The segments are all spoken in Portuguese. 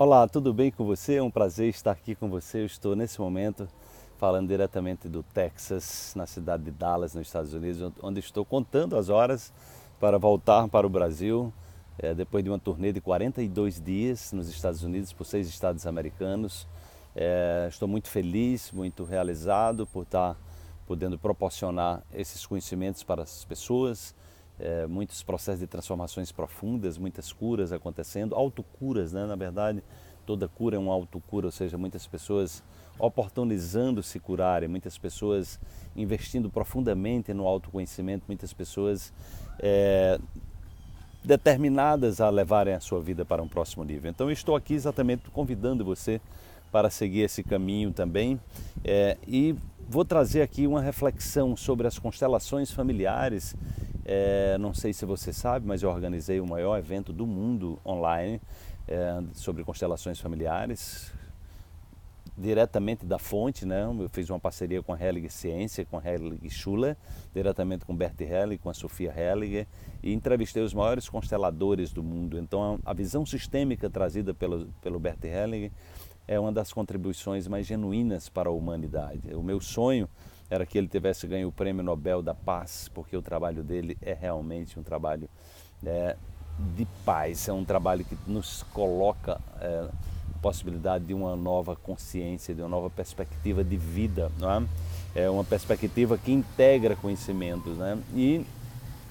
Olá, tudo bem com você? É um prazer estar aqui com você. Eu estou nesse momento falando diretamente do Texas, na cidade de Dallas, nos Estados Unidos, onde estou contando as horas para voltar para o Brasil é, depois de uma turnê de 42 dias nos Estados Unidos, por seis estados americanos. É, estou muito feliz, muito realizado por estar podendo proporcionar esses conhecimentos para as pessoas é, muitos processos de transformações profundas, muitas curas acontecendo, autocuras, né? na verdade, toda cura é uma autocura, ou seja, muitas pessoas oportunizando se curarem, muitas pessoas investindo profundamente no autoconhecimento, muitas pessoas é, determinadas a levarem a sua vida para um próximo nível. Então, estou aqui exatamente convidando você para seguir esse caminho também é, e vou trazer aqui uma reflexão sobre as constelações familiares é, não sei se você sabe, mas eu organizei o maior evento do mundo online é, sobre constelações familiares, diretamente da fonte, né? Eu fiz uma parceria com a Helig Ciência, com a Helig Schuller, diretamente com Bert Helig, com a Sofia Helig e entrevistei os maiores consteladores do mundo. Então, a visão sistêmica trazida pelo, pelo Bert é uma das contribuições mais genuínas para a humanidade. O meu sonho era que ele tivesse ganho o Prêmio Nobel da Paz, porque o trabalho dele é realmente um trabalho é, de paz, é um trabalho que nos coloca é, possibilidade de uma nova consciência, de uma nova perspectiva de vida, é? é? uma perspectiva que integra conhecimentos. Né? E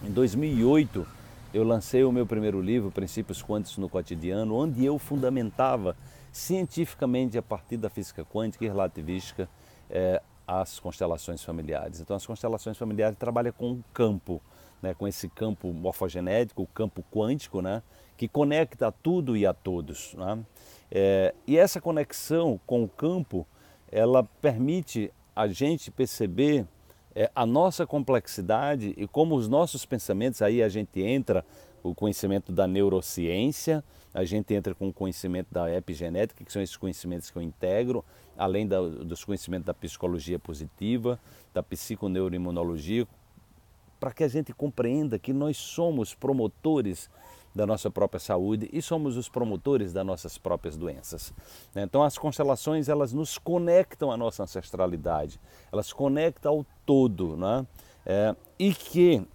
em 2008 eu lancei o meu primeiro livro, Princípios Quânticos no Cotidiano, onde eu fundamentava cientificamente a partir da física quântica e relativística é, as constelações familiares. Então, as constelações familiares trabalham com o campo, né, com esse campo morfogenético, o campo quântico, né, que conecta tudo e a todos. Né? É, e essa conexão com o campo, ela permite a gente perceber é, a nossa complexidade e como os nossos pensamentos, aí a gente entra o conhecimento da neurociência, a gente entra com o conhecimento da epigenética, que são esses conhecimentos que eu integro, além da, dos conhecimentos da psicologia positiva, da psiconeuroimunologia, para que a gente compreenda que nós somos promotores da nossa própria saúde e somos os promotores das nossas próprias doenças. Né? Então as constelações elas nos conectam à nossa ancestralidade, elas conectam ao todo, né? É, e que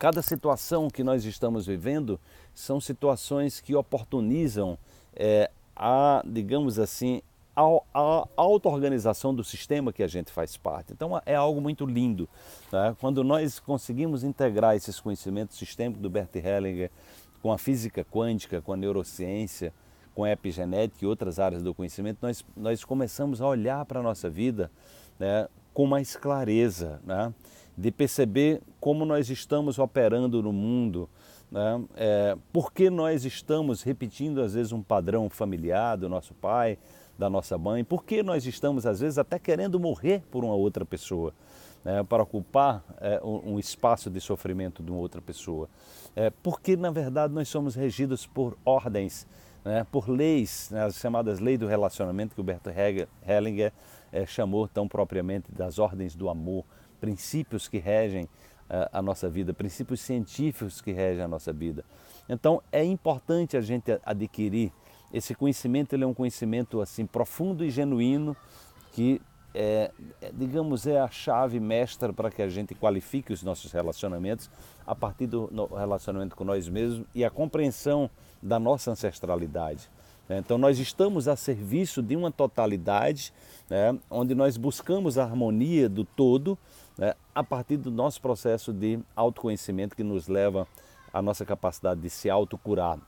Cada situação que nós estamos vivendo são situações que oportunizam é, a, digamos assim, a, a auto-organização do sistema que a gente faz parte. Então é algo muito lindo. Né? Quando nós conseguimos integrar esses conhecimentos sistêmicos do Bert Hellinger com a física quântica, com a neurociência, com a epigenética e outras áreas do conhecimento, nós, nós começamos a olhar para a nossa vida né, com mais clareza. Né? de perceber como nós estamos operando no mundo, né? É, por que nós estamos repetindo às vezes um padrão familiar do nosso pai, da nossa mãe, por que nós estamos às vezes até querendo morrer por uma outra pessoa. Né? para ocupar é, um espaço de sofrimento de uma outra pessoa. É, porque, na verdade, nós somos regidos por ordens, né, por leis, né, as chamadas leis do relacionamento, que o Berto Hellinger é, chamou tão propriamente das ordens do amor princípios que regem eh, a nossa vida, princípios científicos que regem a nossa vida. Então é importante a gente adquirir esse conhecimento, ele é um conhecimento assim profundo e genuíno que é, é digamos, é a chave mestra para que a gente qualifique os nossos relacionamentos a partir do relacionamento com nós mesmos e a compreensão da nossa ancestralidade. Né? Então, nós estamos a serviço de uma totalidade né, onde nós buscamos a harmonia do todo né, a partir do nosso processo de autoconhecimento que nos leva à nossa capacidade de se autocurar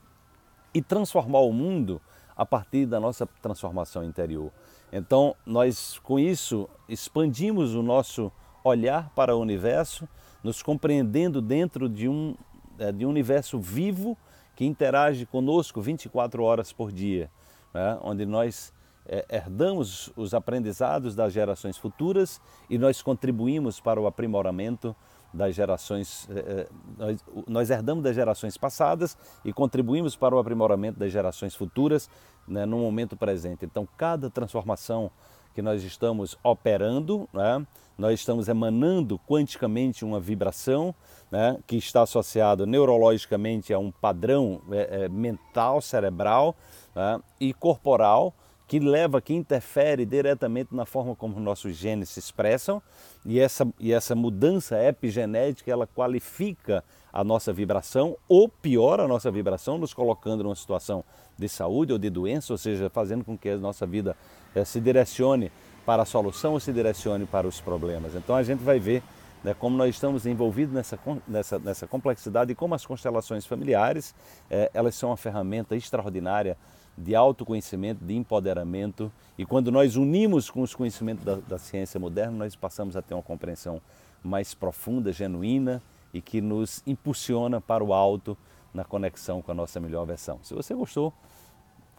e transformar o mundo a partir da nossa transformação interior. Então, nós com isso expandimos o nosso olhar para o universo, nos compreendendo dentro de um, é, de um universo vivo que interage conosco 24 horas por dia, né? onde nós é, herdamos os aprendizados das gerações futuras e nós contribuímos para o aprimoramento das gerações. É, é, nós, herdamos das gerações passadas e contribuímos para o aprimoramento das gerações futuras né, no momento presente. Então, cada transformação que nós estamos operando, né, nós estamos emanando quanticamente uma vibração né, que está associada neurologicamente a um padrão é, mental, cerebral né, e corporal que leva, que interfere diretamente na forma como nossos genes se expressam e essa, e essa mudança epigenética ela qualifica a nossa vibração ou piora a nossa vibração, nos colocando numa situação de saúde ou de doença, ou seja, fazendo com que a nossa vida eh, se direcione para a solução ou se direcione para os problemas. Então a gente vai ver né, como nós estamos envolvidos nessa, nessa, nessa complexidade e como as constelações familiares é, elas são uma ferramenta extraordinária de autoconhecimento, de empoderamento e quando nós unimos com os conhecimentos da, da ciência moderna nós passamos a ter uma compreensão mais profunda, genuína e que nos impulsiona para o alto na conexão com a nossa melhor versão. Se você gostou,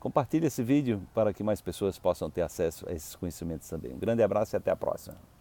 compartilhe esse vídeo para que mais pessoas possam ter acesso a esses conhecimentos também. Um grande abraço e até a próxima.